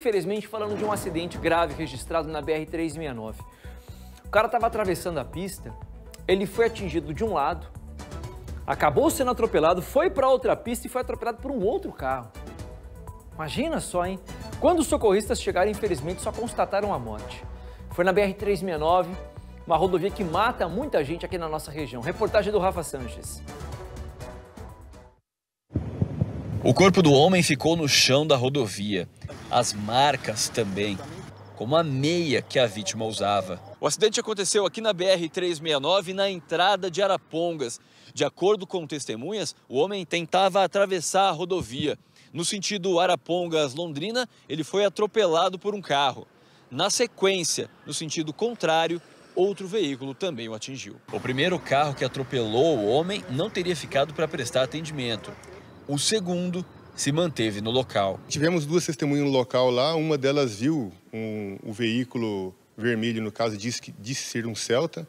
Infelizmente, falando de um acidente grave registrado na BR-369. O cara estava atravessando a pista, ele foi atingido de um lado, acabou sendo atropelado, foi para outra pista e foi atropelado por um outro carro. Imagina só, hein? Quando os socorristas chegaram, infelizmente, só constataram a morte. Foi na BR-369, uma rodovia que mata muita gente aqui na nossa região. Reportagem do Rafa Sanches. O corpo do homem ficou no chão da rodovia. As marcas também, como a meia que a vítima usava. O acidente aconteceu aqui na BR-369, na entrada de Arapongas. De acordo com testemunhas, o homem tentava atravessar a rodovia. No sentido Arapongas-Londrina, ele foi atropelado por um carro. Na sequência, no sentido contrário, outro veículo também o atingiu. O primeiro carro que atropelou o homem não teria ficado para prestar atendimento. O segundo se manteve no local. Tivemos duas testemunhas no local lá, uma delas viu um, o veículo vermelho, no caso, disse, que, disse ser um Celta,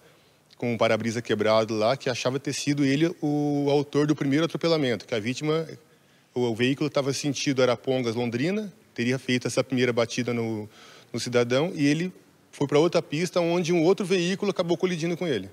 com o um para-brisa quebrado lá, que achava ter sido ele o autor do primeiro atropelamento, que a vítima, o, o veículo estava sentido Arapongas, Londrina, teria feito essa primeira batida no, no cidadão e ele foi para outra pista onde um outro veículo acabou colidindo com ele.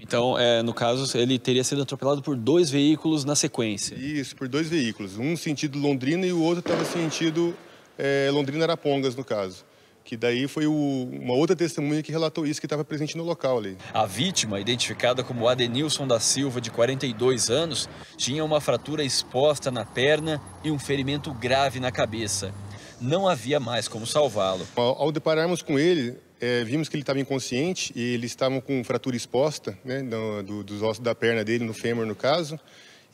Então, é, no caso, ele teria sido atropelado por dois veículos na sequência. Isso, por dois veículos. Um sentido Londrina e o outro estava sentido é, Londrina-Arapongas, no caso que daí foi o, uma outra testemunha que relatou isso, que estava presente no local ali. A vítima, identificada como Adenilson da Silva, de 42 anos, tinha uma fratura exposta na perna e um ferimento grave na cabeça não havia mais como salvá-lo. Ao, ao depararmos com ele, é, vimos que ele estava inconsciente e ele estava com fratura exposta, né, do, do, dos ossos da perna dele, no fêmur no caso,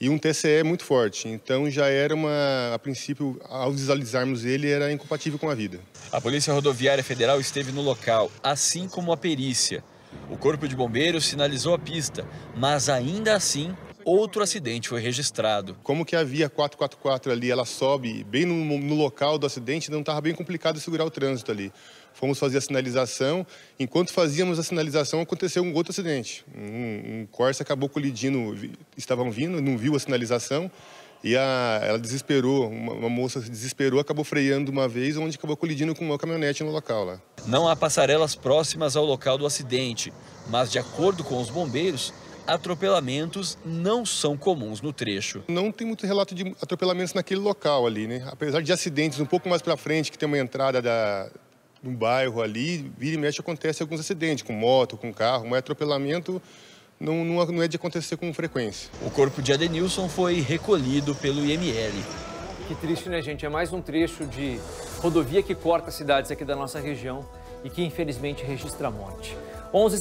e um TCE muito forte. Então já era uma, a princípio, ao visualizarmos ele, era incompatível com a vida. A Polícia Rodoviária Federal esteve no local, assim como a perícia. O Corpo de Bombeiros sinalizou a pista, mas ainda assim outro acidente foi registrado. Como que a via 444 ali, ela sobe bem no, no local do acidente, não estava bem complicado segurar o trânsito ali. Fomos fazer a sinalização. Enquanto fazíamos a sinalização, aconteceu um outro acidente. Um, um Corsa acabou colidindo, estavam vindo, não viu a sinalização. E a, ela desesperou, uma, uma, moça se desesperou, acabou freando uma vez, onde acabou colidindo com uma caminhonete no local lá. Não há passarelas próximas ao local do acidente, mas de acordo com os bombeiros, atropelamentos não são comuns no trecho. Não tem muito relato de atropelamentos naquele local ali, né? Apesar de acidentes um pouco mais para frente, que tem uma entrada da, um bairro ali, vira e mexe acontece alguns acidentes, com moto, com carro, mas atropelamento não, não, é de acontecer com frequência. O corpo de Adenilson foi recolhido pelo IML. Que triste, né, gente? É mais um trecho de rodovia que corta cidades aqui da nossa região e que, infelizmente, registra morte. 11